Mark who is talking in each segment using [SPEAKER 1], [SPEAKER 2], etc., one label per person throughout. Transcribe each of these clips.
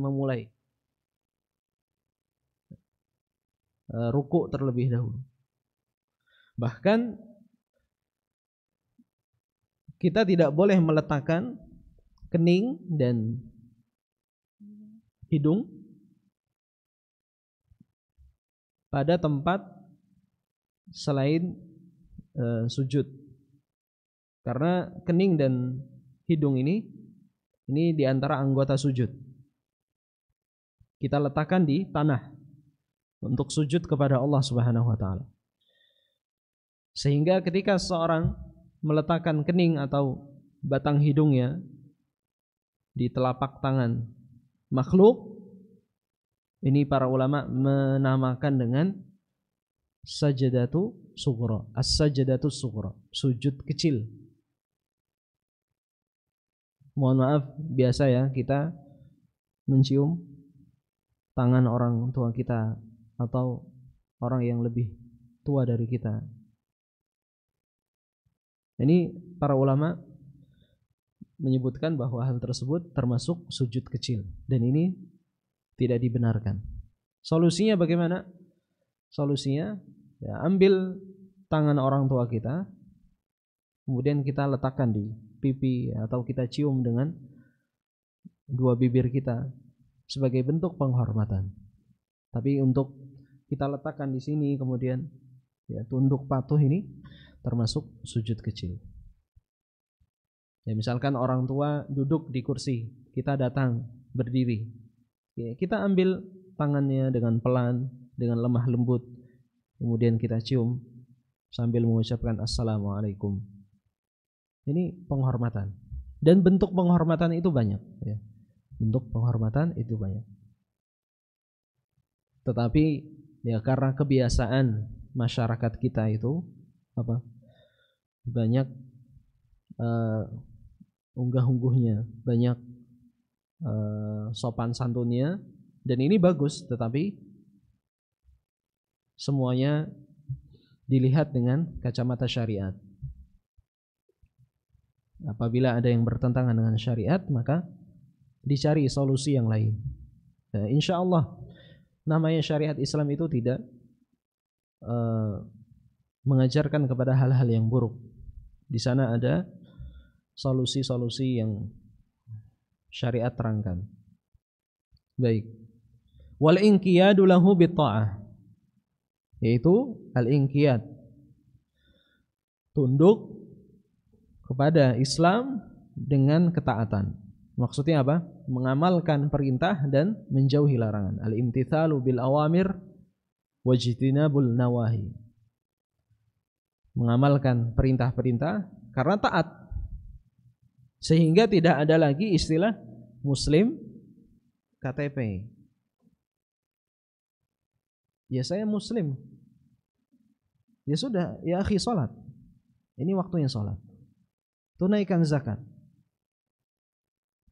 [SPEAKER 1] memulai eh, rukuk terlebih dahulu. Bahkan kita tidak boleh meletakkan kening dan hidung pada tempat selain e, sujud. Karena kening dan hidung ini ini di antara anggota sujud kita letakkan di tanah untuk sujud kepada Allah Subhanahu wa taala. Sehingga ketika seorang meletakkan kening atau batang hidungnya di telapak tangan makhluk ini para ulama menamakan dengan sajadatu sughra, as-sajadatu sughra, sujud kecil. Mohon maaf biasa ya kita mencium tangan orang tua kita atau orang yang lebih tua dari kita. Ini para ulama menyebutkan bahwa hal tersebut termasuk sujud kecil dan ini tidak dibenarkan. Solusinya bagaimana? Solusinya ya ambil tangan orang tua kita kemudian kita letakkan di pipi atau kita cium dengan dua bibir kita sebagai bentuk penghormatan. Tapi untuk kita letakkan di sini kemudian ya tunduk patuh ini termasuk sujud kecil. Ya misalkan orang tua duduk di kursi, kita datang berdiri. Ya, kita ambil tangannya dengan pelan, dengan lemah lembut. Kemudian kita cium sambil mengucapkan assalamualaikum. Ini penghormatan. Dan bentuk penghormatan itu banyak ya bentuk penghormatan itu banyak. Tetapi ya karena kebiasaan masyarakat kita itu apa banyak uh, unggah-ungguhnya, banyak uh, sopan santunnya dan ini bagus tetapi semuanya dilihat dengan kacamata syariat. Apabila ada yang bertentangan dengan syariat, maka dicari solusi yang lain. Nah, eh, insya Allah namanya syariat Islam itu tidak uh, mengajarkan kepada hal-hal yang buruk. Di sana ada solusi-solusi yang syariat terangkan. Baik. Wal inqiyadu lahu bitta'ah. Yaitu al inqiyad. Tunduk kepada Islam dengan ketaatan. Maksudnya apa? Mengamalkan perintah dan menjauhi larangan. Al-imtithalu bil awamir wajtinabul nawahi. Mengamalkan perintah-perintah karena taat. Sehingga tidak ada lagi istilah muslim KTP. Ya saya muslim. Ya sudah, ya akhi salat. Ini waktunya salat. Tunaikan zakat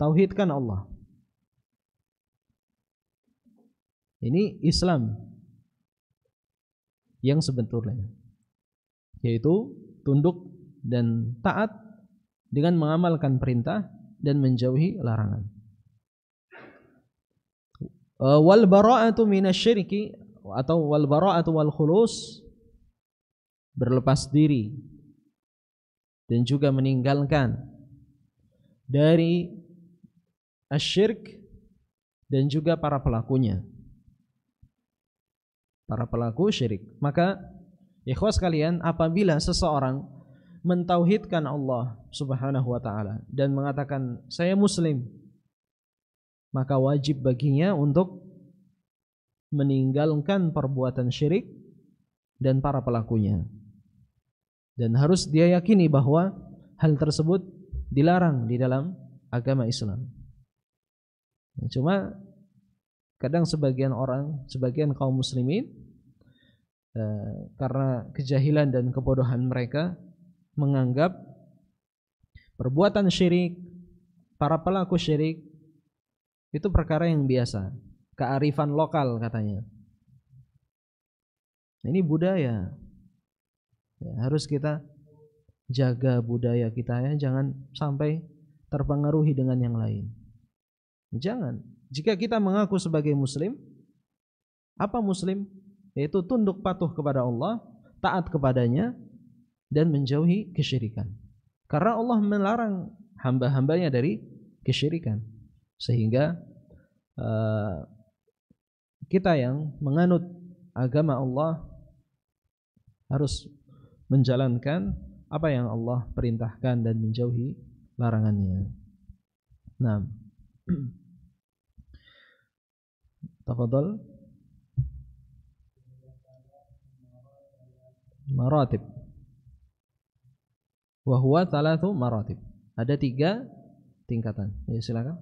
[SPEAKER 1] Tauhidkan Allah. Ini Islam yang sebetulnya yaitu tunduk dan taat dengan mengamalkan perintah dan menjauhi larangan. E, wal bara'atu minasyirki atau wal bara'atu wal khulus berlepas diri dan juga meninggalkan dari asyirk dan juga para pelakunya. Para pelaku syirik. Maka ikhwas kalian apabila seseorang mentauhidkan Allah Subhanahu wa taala dan mengatakan saya muslim maka wajib baginya untuk meninggalkan perbuatan syirik dan para pelakunya dan harus dia yakini bahwa hal tersebut dilarang di dalam agama Islam. Ya, cuma kadang sebagian orang, sebagian kaum muslimin eh, karena kejahilan dan kebodohan mereka menganggap perbuatan syirik, para pelaku syirik itu perkara yang biasa, kearifan lokal katanya. Ini budaya. Ya, harus kita jaga budaya kita ya, jangan sampai terpengaruhi dengan yang lain. Jangan. Jika kita mengaku sebagai muslim, apa muslim? Yaitu tunduk patuh kepada Allah, taat kepadanya, dan menjauhi kesyirikan. Karena Allah melarang hamba-hambanya dari kesyirikan. Sehingga uh, kita yang menganut agama Allah harus menjalankan apa yang Allah perintahkan dan menjauhi larangannya. Nah, Tafadhal. Maratib. Wa huwa thalathu maratib. Ada tiga tingkatan. Ya silakan.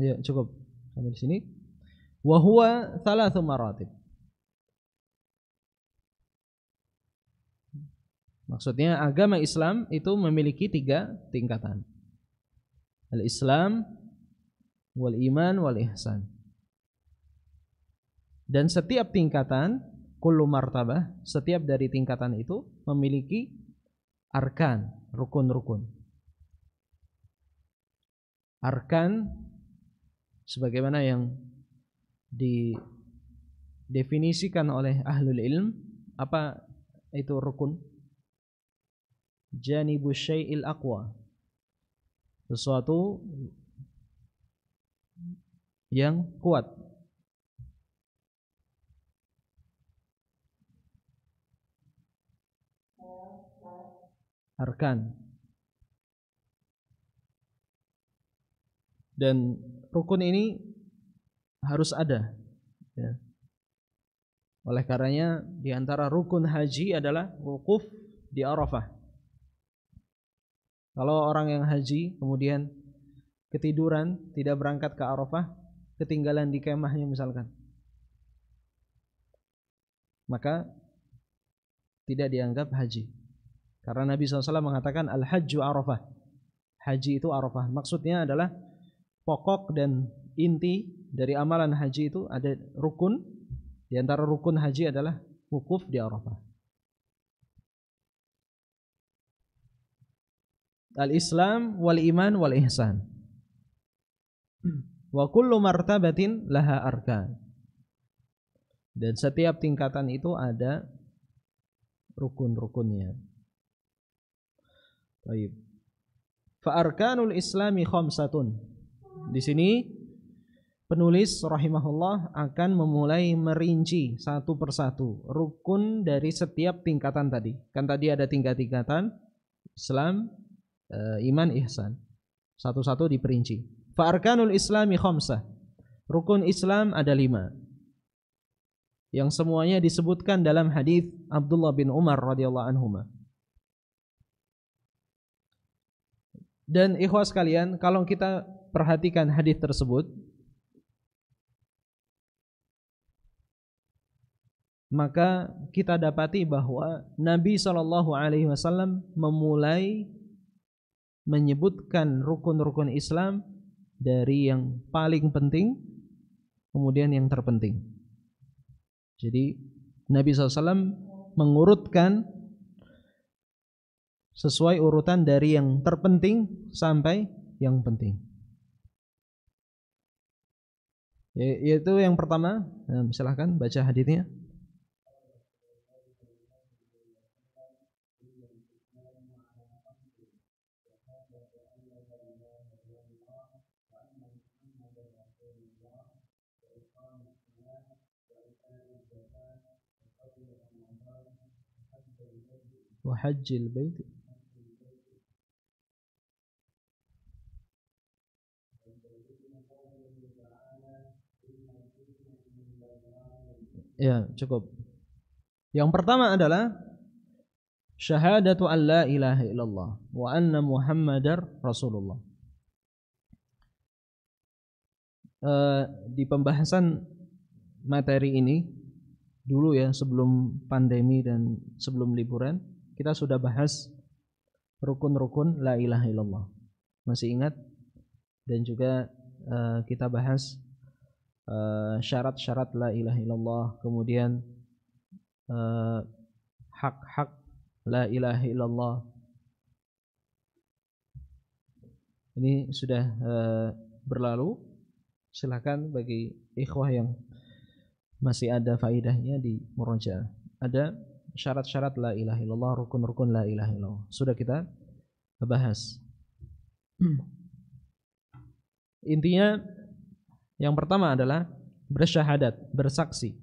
[SPEAKER 1] Ya, cukup. Sampai di sini. Wa huwa thalathu maratib. Maksudnya agama Islam itu memiliki tiga tingkatan. Al-Islam, wal-iman, wal-ihsan. Dan setiap tingkatan, kullu martabah, setiap dari tingkatan itu memiliki arkan, rukun-rukun arkan sebagaimana yang didefinisikan oleh ahlul ilm apa itu rukun janibu syai'il aqwa sesuatu yang kuat arkan Dan rukun ini harus ada. Ya. Oleh karenanya di antara rukun haji adalah wukuf di Arafah. Kalau orang yang haji kemudian ketiduran, tidak berangkat ke Arafah, ketinggalan di kemahnya misalkan. Maka tidak dianggap haji. Karena Nabi SAW mengatakan al-hajju Arafah. Haji itu Arafah. Maksudnya adalah pokok dan inti dari amalan haji itu ada rukun. Di antara rukun haji adalah wukuf di Arafah. Al-Islam wal iman wal ihsan. Wa kullu martabatin laha arkan. Dan setiap tingkatan itu ada rukun-rukunnya. Baik. Fa arkanul islami khamsatun di sini penulis rahimahullah akan memulai merinci satu persatu rukun dari setiap tingkatan tadi. Kan tadi ada tingkat tingkatan, Islam, eh, iman, ihsan. Satu-satu diperinci. Fa'arkanul islami khamsah. Rukun Islam ada lima. Yang semuanya disebutkan dalam hadis Abdullah bin Umar radhiyallahu anhu. Dan ikhwas kalian, kalau kita perhatikan hadis tersebut maka kita dapati bahwa Nabi Shallallahu Alaihi Wasallam memulai menyebutkan rukun-rukun Islam dari yang paling penting kemudian yang terpenting. Jadi Nabi SAW mengurutkan sesuai urutan dari yang terpenting sampai yang penting. Ya, yaitu yang pertama, ya, silahkan baca hadisnya. وحج البيت Ya, cukup. Yang pertama adalah syahadatu an la ilaha illallah wa anna muhammadar rasulullah. Uh, di pembahasan materi ini dulu ya sebelum pandemi dan sebelum liburan kita sudah bahas rukun-rukun la ilaha illallah. Masih ingat? Dan juga uh, kita bahas Eh, syarat-syarat uh, la ilaha illallah kemudian eh, hak-hak uh, la ilaha illallah ini sudah uh, berlalu silahkan bagi ikhwah yang masih ada faidahnya di muraja ada syarat-syarat la ilaha illallah rukun-rukun la ilaha illallah sudah kita bahas intinya yang pertama adalah bersyahadat, bersaksi.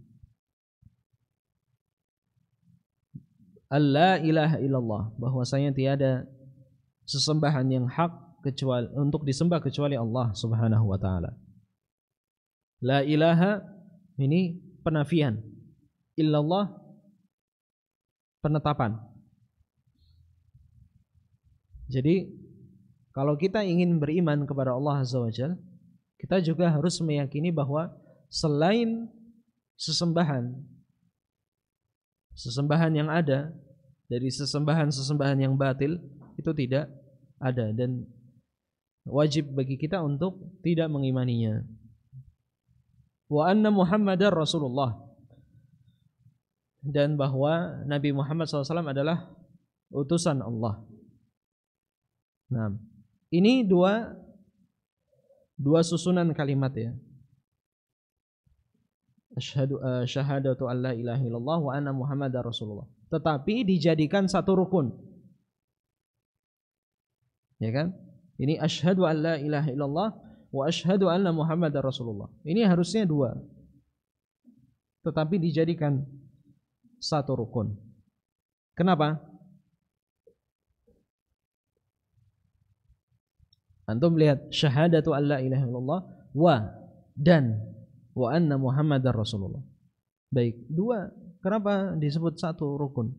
[SPEAKER 1] Allah ilaha illallah bahwasanya tiada sesembahan yang hak kecuali untuk disembah kecuali Allah Subhanahu wa taala. La ilaha ini penafian. Illallah penetapan. Jadi kalau kita ingin beriman kepada Allah Azza wa Jalla kita juga harus meyakini bahwa selain sesembahan sesembahan yang ada dari sesembahan-sesembahan yang batil itu tidak ada dan wajib bagi kita untuk tidak mengimaninya. Wa anna Muhammadar Rasulullah dan bahwa Nabi Muhammad SAW adalah utusan Allah. Nah, ini dua dua susunan kalimat ya. Asyhadu uh, eh, syahadatu alla ilaha illallah wa anna muhammadar rasulullah. Tetapi dijadikan satu rukun. Ya kan? Ini asyhadu an la ilaha illallah wa asyhadu anna muhammadar rasulullah. Ini harusnya dua. Tetapi dijadikan satu rukun. Kenapa? Antum lihat syahadatu alla ilaha illallah wa dan wa anna Muhammadar Rasulullah. Baik, dua. Kenapa disebut satu rukun?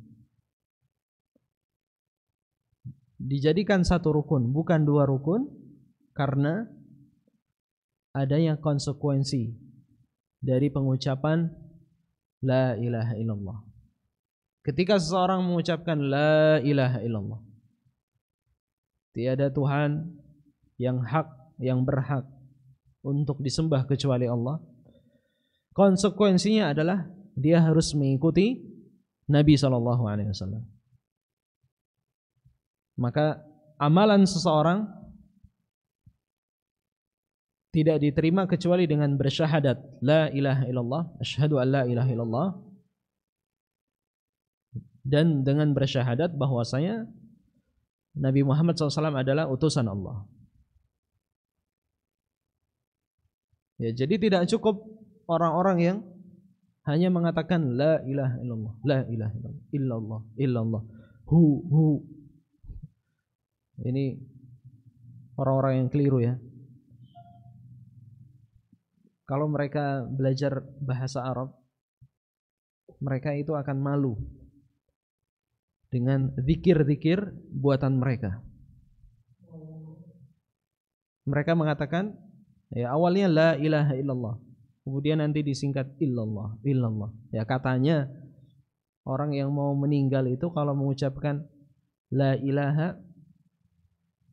[SPEAKER 1] Dijadikan satu rukun, bukan dua rukun karena adanya konsekuensi dari pengucapan la ilaha illallah. Ketika seseorang mengucapkan la ilaha illallah. Tiada Tuhan yang hak, yang berhak untuk disembah kecuali Allah. Konsekuensinya adalah dia harus mengikuti Nabi saw. Maka amalan seseorang tidak diterima kecuali dengan bersyahadat la ilaha illallah asyhadu an ilaha illallah dan dengan bersyahadat bahwasanya Nabi Muhammad SAW adalah utusan Allah. Ya, jadi tidak cukup orang-orang yang hanya mengatakan la ilaha illallah, la ilaha illallah, illallah, illallah. Hu hu. Ini orang-orang yang keliru ya. Kalau mereka belajar bahasa Arab, mereka itu akan malu dengan zikir-zikir buatan mereka. Mereka mengatakan Ya, awalnya la ilaha illallah. Kemudian nanti disingkat illallah, illallah. Ya, katanya orang yang mau meninggal itu kalau mengucapkan la ilaha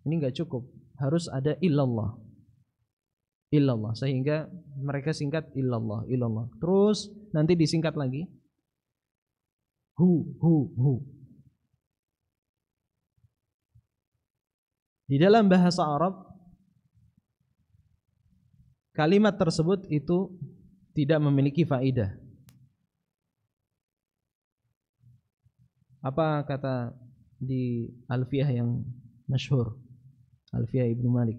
[SPEAKER 1] ini nggak cukup, harus ada illallah. Illallah sehingga mereka singkat illallah, illallah. Terus nanti disingkat lagi hu hu hu. Di dalam bahasa Arab kalimat tersebut itu tidak memiliki faidah. Apa kata di alfiah yang masyhur? Alfiah Ibnu Malik.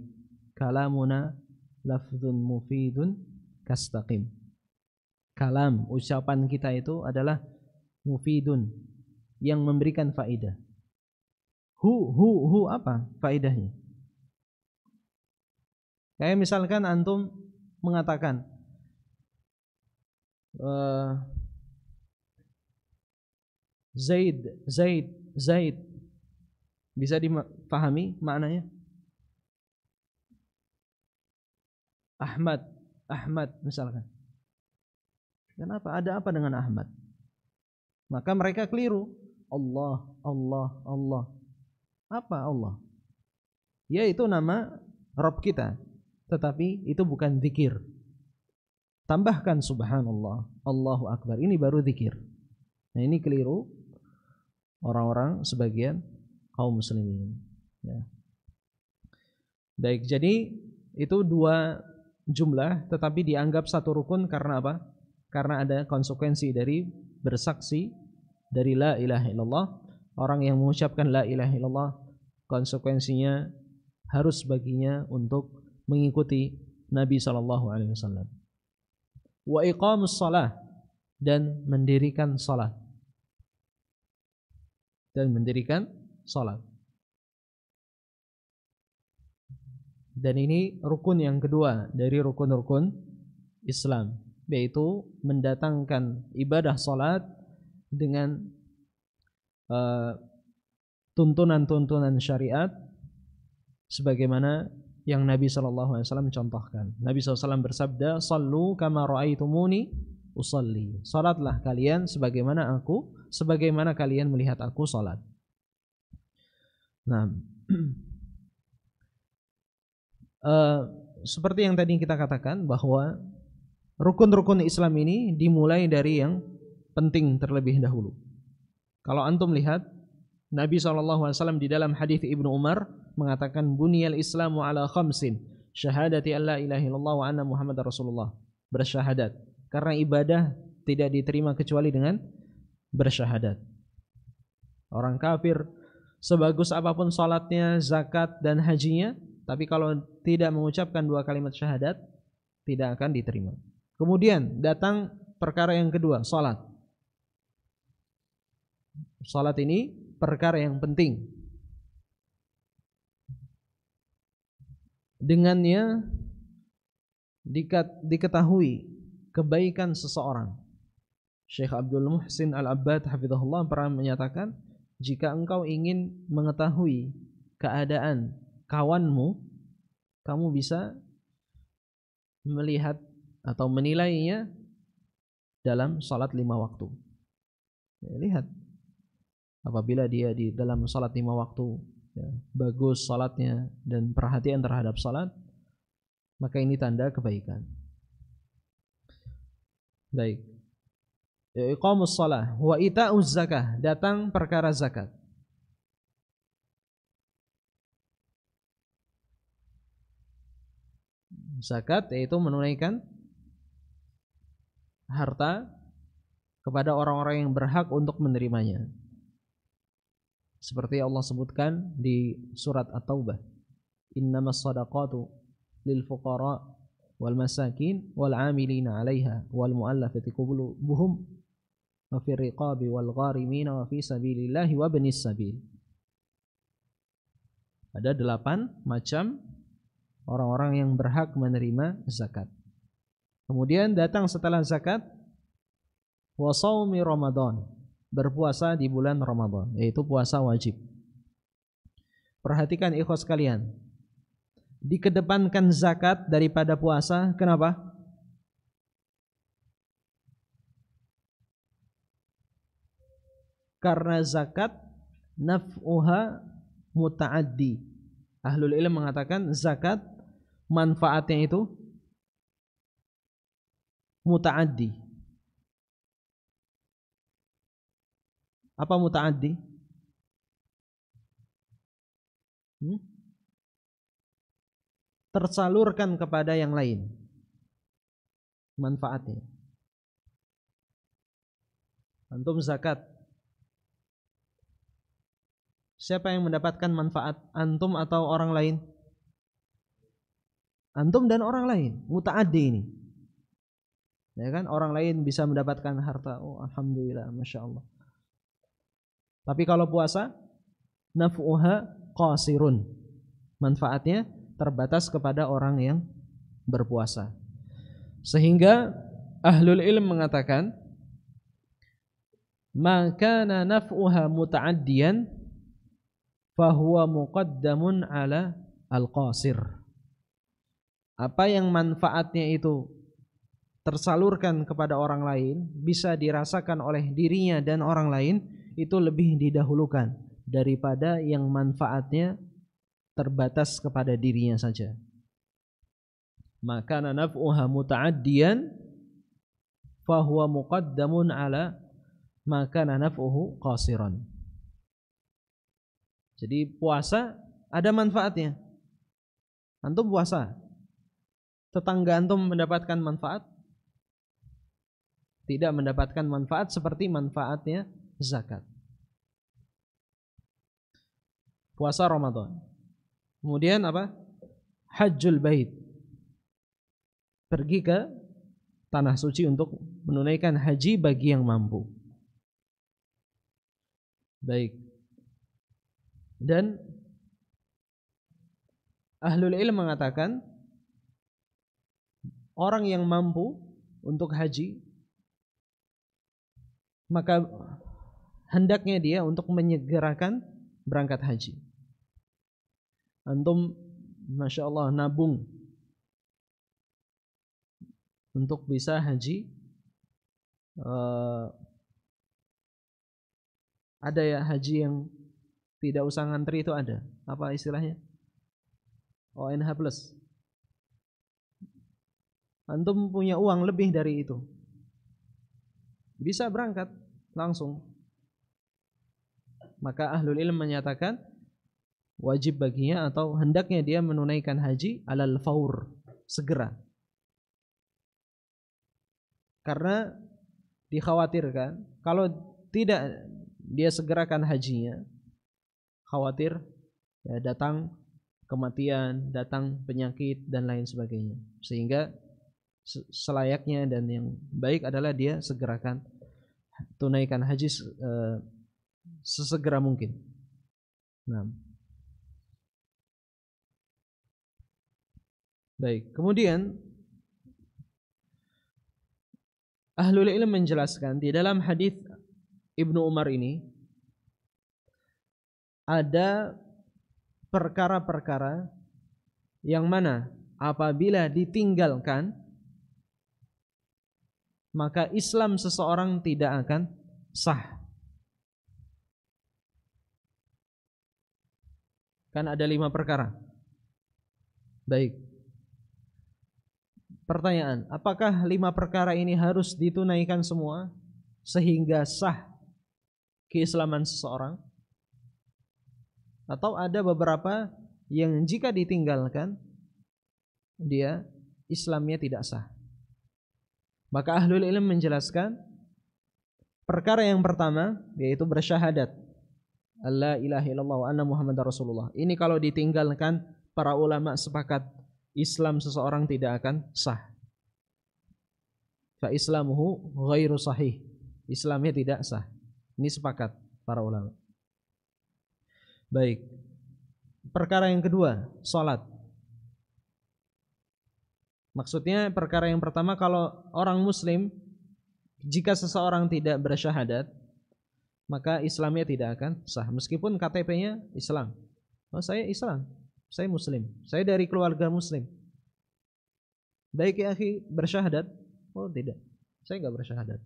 [SPEAKER 1] Kalamuna lafzun mufidun kastaqim. Kalam, ucapan kita itu adalah mufidun yang memberikan faidah. Hu hu hu apa faidahnya? Kayak misalkan antum mengatakan eh, Zaid, Zaid, Zaid. Bisa dipahami maknanya? Ahmad, Ahmad misalkan. Kenapa? Ada apa dengan Ahmad? Maka mereka keliru. Allah, Allah, Allah. Apa Allah? Yaitu nama Rob kita tetapi itu bukan zikir. Tambahkan subhanallah, Allahu akbar. Ini baru zikir. Nah, ini keliru orang-orang sebagian kaum muslimin. Ya. Baik, jadi itu dua jumlah tetapi dianggap satu rukun karena apa? Karena ada konsekuensi dari bersaksi dari la ilaha illallah. Orang yang mengucapkan la ilaha illallah konsekuensinya harus baginya untuk mengikuti Nabi Shallallahu Alaihi Wasallam. Wa iqamus salah dan mendirikan salat dan mendirikan salat. Dan ini rukun yang kedua dari rukun-rukun Islam, yaitu mendatangkan ibadah salat dengan uh, eh, tuntunan -tuntunan syariat sebagaimana yang Nabi SAW contohkan. Nabi SAW bersabda, Sallu kama ra'aitumuni usalli. Salatlah kalian sebagaimana aku, sebagaimana kalian melihat aku salat. Nah, uh, seperti yang tadi kita katakan bahwa rukun-rukun Islam ini dimulai dari yang penting terlebih dahulu. Kalau antum lihat Nabi SAW di dalam hadis Ibnu Umar mengatakan bunyal Islamu ala khamsin syahadati alla ilaha illallah wa anna muhammadar rasulullah bersyahadat karena ibadah tidak diterima kecuali dengan bersyahadat orang kafir sebagus apapun salatnya zakat dan hajinya tapi kalau tidak mengucapkan dua kalimat syahadat tidak akan diterima kemudian datang perkara yang kedua salat salat ini perkara yang penting dengannya diketahui kebaikan seseorang. Syekh Abdul Muhsin Al-Abbad hafizahullah pernah menyatakan, jika engkau ingin mengetahui keadaan kawanmu, kamu bisa melihat atau menilainya dalam salat lima waktu. Ya, lihat apabila dia di dalam salat lima waktu ya, bagus salatnya dan perhatian terhadap salat, maka ini tanda kebaikan. Baik. Ya, iqamus salah wa ita'uz zakah, datang perkara zakat. Zakat yaitu menunaikan harta kepada orang-orang yang berhak untuk menerimanya. Seperti Allah sebutkan di surat At-Taubah. Innamas sadaqatu lil fuqara wal masakin wal amilina 'alaiha wal mu'allafati qulubuhum wa fir riqabi wal gharimin wa fi sabilillahi wa ibnis sabil. Ada delapan macam orang-orang yang berhak menerima zakat. Kemudian datang setelah zakat wasaumi Ramadan berpuasa di bulan Ramadan, yaitu puasa wajib. Perhatikan ikhlas kalian. Dikedepankan zakat daripada puasa, kenapa? Karena zakat naf'uha muta'addi. Ahlul ilm mengatakan zakat manfaatnya itu muta'addi Apa muta'addi? Hmm? Tersalurkan kepada yang lain. Manfaatnya. Antum zakat. Siapa yang mendapatkan manfaat? Antum atau orang lain? Antum dan orang lain. Muta'addi ini ya kan orang lain bisa mendapatkan harta oh alhamdulillah masya Allah tapi kalau puasa naf'uha qasirun. Manfaatnya terbatas kepada orang yang berpuasa. Sehingga ahlul ilm mengatakan maka naf'uha muta'addiyan fahuwa muqaddamun ala al-qasir. Apa yang manfaatnya itu tersalurkan kepada orang lain, bisa dirasakan oleh dirinya dan orang lain, itu lebih didahulukan daripada yang manfaatnya terbatas kepada dirinya saja. Maka naf'uha muta'addiyan fahuwa muqaddamun ala maka naf'uhu qasiran. Jadi puasa ada manfaatnya. Antum puasa. Tetangga antum mendapatkan manfaat? Tidak mendapatkan manfaat seperti manfaatnya zakat. Puasa Ramadan. Kemudian apa? Hajjul Bait. Pergi ke tanah suci untuk menunaikan haji bagi yang mampu. Baik. Dan Ahlul ilm mengatakan orang yang mampu untuk haji maka hendaknya dia untuk menyegerakan berangkat haji. Antum, masya Allah, nabung untuk bisa haji. Uh, ada ya haji yang tidak usah ngantri itu ada. Apa istilahnya? ONH plus. Antum punya uang lebih dari itu. Bisa berangkat langsung maka ahlul ilm menyatakan wajib baginya atau hendaknya dia menunaikan haji alal faur segera karena dikhawatirkan kalau tidak dia segerakan hajinya khawatir ya, datang kematian datang penyakit dan lain sebagainya sehingga selayaknya dan yang baik adalah dia segerakan tunaikan haji eh, sesegera mungkin. Nah. Baik, kemudian Ahlul Ilm menjelaskan di dalam hadis Ibnu Umar ini ada perkara-perkara yang mana apabila ditinggalkan maka Islam seseorang tidak akan sah. Kan ada lima perkara. Baik. Pertanyaan, apakah lima perkara ini harus ditunaikan semua sehingga sah keislaman seseorang? Atau ada beberapa yang jika ditinggalkan dia Islamnya tidak sah? Maka ahlul ilm menjelaskan perkara yang pertama yaitu bersyahadat la ilaha illallah anna Muhammad rasulullah. Ini kalau ditinggalkan para ulama sepakat Islam seseorang tidak akan sah. Fa islamuhu ghairu sahih. Islamnya tidak sah. Ini sepakat para ulama. Baik. Perkara yang kedua, salat. Maksudnya perkara yang pertama kalau orang muslim jika seseorang tidak bersyahadat maka Islamnya tidak akan sah meskipun KTP-nya Islam. Oh, saya Islam, saya Muslim, saya dari keluarga Muslim. Baik ya akhi bersyahadat? Oh tidak, saya nggak bersyahadat.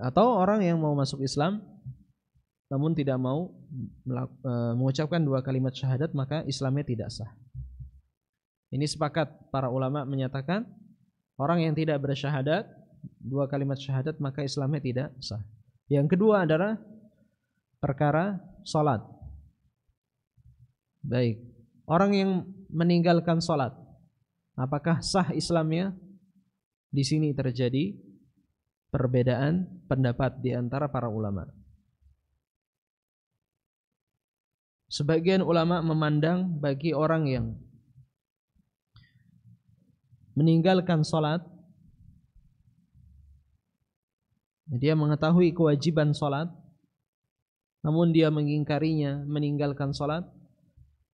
[SPEAKER 1] Atau orang yang mau masuk Islam namun tidak mau e, mengucapkan dua kalimat syahadat maka Islamnya tidak sah. Ini sepakat para ulama menyatakan orang yang tidak bersyahadat dua kalimat syahadat maka Islamnya tidak sah. Yang kedua adalah perkara salat. Baik, orang yang meninggalkan salat apakah sah Islamnya? Di sini terjadi perbedaan pendapat di antara para ulama. Sebagian ulama memandang bagi orang yang meninggalkan salat Dia mengetahui kewajiban sholat, namun dia mengingkarinya, meninggalkan sholat,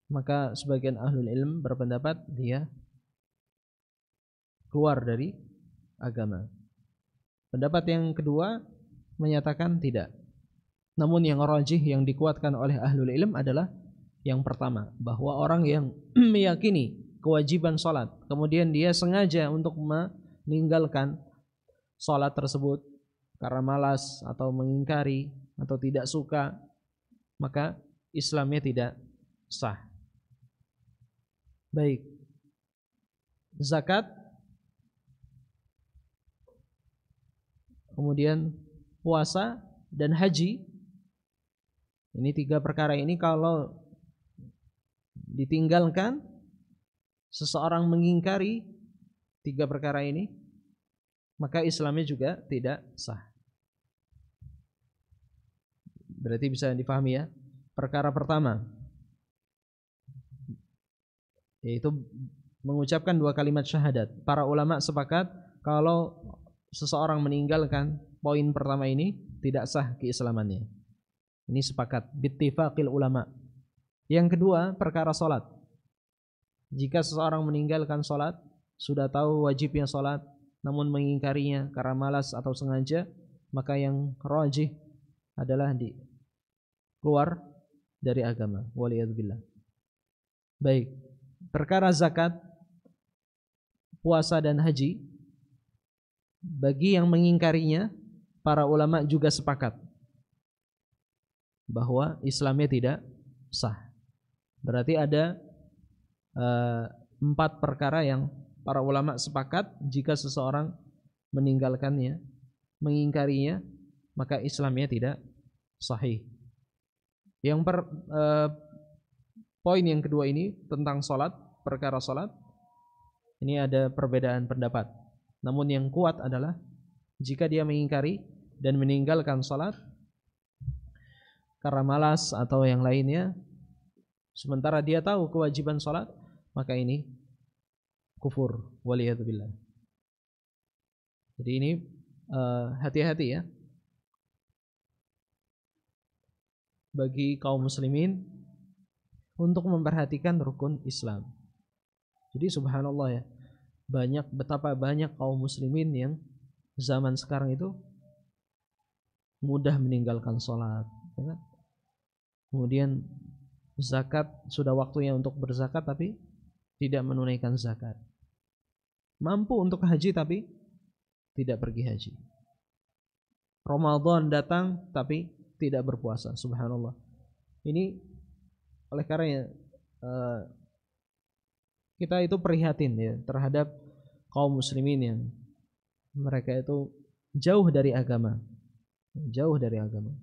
[SPEAKER 1] maka sebagian ahlul ilm berpendapat dia keluar dari agama. Pendapat yang kedua menyatakan tidak. Namun yang rajih yang dikuatkan oleh ahlul ilm adalah yang pertama, bahwa orang yang meyakini kewajiban sholat, kemudian dia sengaja untuk meninggalkan sholat tersebut karena malas atau mengingkari atau tidak suka, maka Islamnya tidak sah. Baik. Zakat kemudian puasa dan haji. Ini tiga perkara ini kalau ditinggalkan seseorang mengingkari tiga perkara ini maka Islamnya juga tidak sah. Berarti bisa dipahami ya. Perkara pertama yaitu mengucapkan dua kalimat syahadat. Para ulama sepakat kalau seseorang meninggalkan poin pertama ini tidak sah keislamannya. Ini sepakat bittifaqil ulama. Yang kedua, perkara salat. Jika seseorang meninggalkan salat, sudah tahu wajibnya salat namun mengingkarinya karena malas atau sengaja, maka yang rajih adalah di, keluar dari agama. Waliyadzubillah. Baik. Perkara zakat, puasa dan haji bagi yang mengingkarinya para ulama juga sepakat bahwa Islamnya tidak sah. Berarti ada e, empat perkara yang para ulama sepakat jika seseorang meninggalkannya, mengingkarinya, maka Islamnya tidak sahih. Yang per, eh, poin yang kedua ini tentang sholat, perkara sholat, ini ada perbedaan pendapat. Namun yang kuat adalah jika dia mengingkari dan meninggalkan sholat karena malas atau yang lainnya, sementara dia tahu kewajiban sholat, maka ini kufur waliyadzubillah. Jadi ini eh, hati-hati uh, hati -hati ya bagi kaum muslimin untuk memperhatikan rukun Islam. Jadi subhanallah ya, banyak betapa banyak kaum muslimin yang zaman sekarang itu mudah meninggalkan sholat. Ya kan? Kemudian zakat sudah waktunya untuk berzakat tapi tidak menunaikan zakat. Mampu untuk haji tapi tidak pergi haji. Ramadan datang tapi tidak berpuasa subhanallah ini oleh karenanya uh, eh, kita itu prihatin ya terhadap kaum muslimin yang mereka itu jauh dari agama jauh dari agama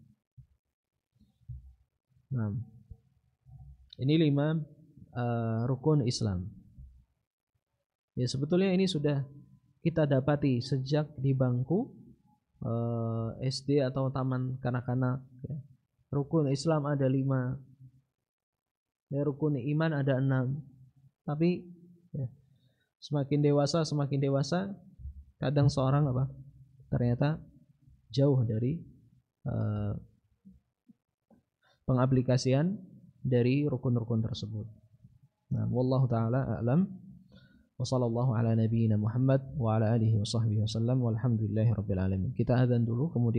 [SPEAKER 1] nah ini lima uh, rukun Islam ya sebetulnya ini sudah kita dapati sejak di bangku uh, eh, SD atau taman kanak-kanak ya. rukun Islam ada lima ya, rukun iman ada enam tapi ya, semakin dewasa semakin dewasa kadang seorang apa ternyata jauh dari uh, pengaplikasian dari rukun-rukun tersebut. Nah, wallahu taala a'lam. وصلى الله على نبينا محمد وعلى آله وصحبه وسلم والحمد لله رب العالمين كتاب dulu kemudian